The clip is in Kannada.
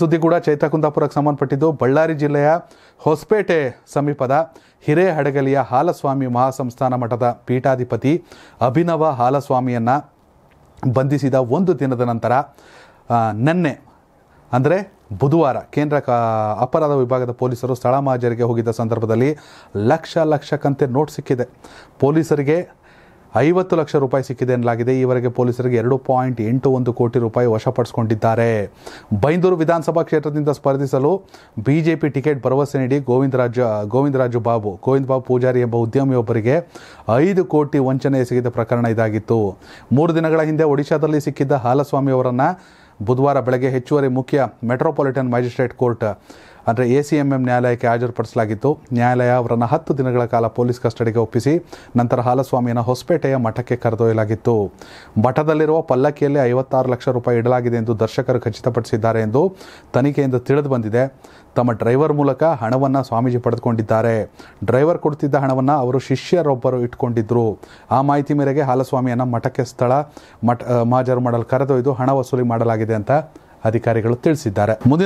ಸುದ್ದಿ ಕೂಡ ಚೈತ ಕುಂದಾಪುರಕ್ಕೆ ಸಂಬಂಧಪಟ್ಟಿದ್ದು ಬಳ್ಳಾರಿ ಜಿಲ್ಲೆಯ ಹೊಸಪೇಟೆ ಸಮೀಪದ ಹಿರೇಹಡಗಲಿಯ ಹಾಲಸ್ವಾಮಿ ಮಹಾಸಂಸ್ಥಾನ ಮಠದ ಪೀಠಾಧಿಪತಿ ಅಭಿನವ ಹಾಲಸ್ವಾಮಿಯನ್ನ ಬಂಧಿಸಿದ ಒಂದು ದಿನದ ನಂತರ ನೆನ್ನೆ ಅಂದರೆ ಬುಧವಾರ ಕೇಂದ್ರ ಅಪರಾಧ ವಿಭಾಗದ ಪೊಲೀಸರು ಸ್ಥಳ ಮಾಜರಿಗೆ ಹೋಗಿದ್ದ ಸಂದರ್ಭದಲ್ಲಿ ಲಕ್ಷ ಲಕ್ಷಕ್ಕಂತೆ ನೋಟ್ ಸಿಕ್ಕಿದೆ ಪೊಲೀಸರಿಗೆ ಐವತ್ತು ಲಕ್ಷ ರೂಪಾಯಿ ಸಿಕ್ಕಿದೆ ಎನ್ನಲಾಗಿದೆ ಈವರೆಗೆ ಪೊಲೀಸರಿಗೆ ಎರಡು ಪಾಯಿಂಟ್ ಎಂಟು ಒಂದು ಕೋಟಿ ರೂಪಾಯಿ ವಶಪಡಿಸಿಕೊಂಡಿದ್ದಾರೆ ಬೈಂದೂರು ವಿಧಾನಸಭಾ ಕ್ಷೇತ್ರದಿಂದ ಸ್ಪರ್ಧಿಸಲು ಬಿಜೆಪಿ ಟಿಕೆಟ್ ಭರವಸೆ ನೀಡಿ ಗೋವಿಂದರಾಜು ಗೋವಿಂದರಾಜು ಬಾಬು ಗೋವಿಂದ ಬಾಬು ಪೂಜಾರಿ ಎಂಬ ಉದ್ಯಮಿಯೊಬ್ಬರಿಗೆ ಐದು ಕೋಟಿ ವಂಚನೆ ಎಸಗಿದ ಪ್ರಕರಣ ಇದಾಗಿತ್ತು ಮೂರು ದಿನಗಳ ಹಿಂದೆ ಒಡಿಶಾದಲ್ಲಿ ಸಿಕ್ಕಿದ್ದ ಹಾಲಸ್ವಾಮಿ ಅವರನ್ನು ಬುಧವಾರ ಬೆಳಗ್ಗೆ ಹೆಚ್ಚುವರಿ ಮುಖ್ಯ ಮೆಟ್ರೋಪಾಲಿಟನ್ ಮ್ಯಾಜಿಸ್ಟ್ರೇಟ್ ಕೋರ್ಟ್ ಅಂದರೆ ಎ ಸಿ ಎಂ ಎಂ ನ್ಯಾಯಾಲಯಕ್ಕೆ ಹಾಜರುಪಡಿಸಲಾಗಿತ್ತು ನ್ಯಾಯಾಲಯ ಅವರನ್ನು ಹತ್ತು ದಿನಗಳ ಕಾಲ ಪೊಲೀಸ್ ಕಸ್ಟಡಿಗೆ ಒಪ್ಪಿಸಿ ನಂತರ ಹಾಲಸ್ವಾಮಿಯನ್ನು ಹೊಸಪೇಟೆಯ ಮಠಕ್ಕೆ ಕರೆದೊಯ್ಯಲಾಗಿತ್ತು ಮಠದಲ್ಲಿರುವ ಪಲ್ಲಕ್ಕಿಯಲ್ಲಿ ಐವತ್ತಾರು ಲಕ್ಷ ರೂಪಾಯಿ ಇಡಲಾಗಿದೆ ಎಂದು ದರ್ಶಕರು ಖಚಿತಪಡಿಸಿದ್ದಾರೆ ಎಂದು ತನಿಖೆಯಿಂದ ತಿಳಿದು ಬಂದಿದೆ ತಮ್ಮ ಡ್ರೈವರ್ ಮೂಲಕ ಹಣವನ್ನು ಸ್ವಾಮೀಜಿ ಪಡೆದುಕೊಂಡಿದ್ದಾರೆ ಡ್ರೈವರ್ ಕೊಡುತ್ತಿದ್ದ ಹಣವನ್ನು ಅವರು ಶಿಷ್ಯರೊಬ್ಬರು ಇಟ್ಕೊಂಡಿದ್ದರು ಆ ಮಾಹಿತಿ ಮೇರೆಗೆ ಹಾಲಸ್ವಾಮಿಯನ್ನು ಮಠಕ್ಕೆ ಸ್ಥಳ ಮಠ ಮಾಜರು ಮಾಡಲು ಕರೆದೊಯ್ದು ಹಣ ವಸೂಲಿ ಮಾಡಲಾಗಿದೆ ಅಂತ ಅಧಿಕಾರಿಗಳು ತಿಳಿಸಿದ್ದಾರೆ ಮುಂದಿನ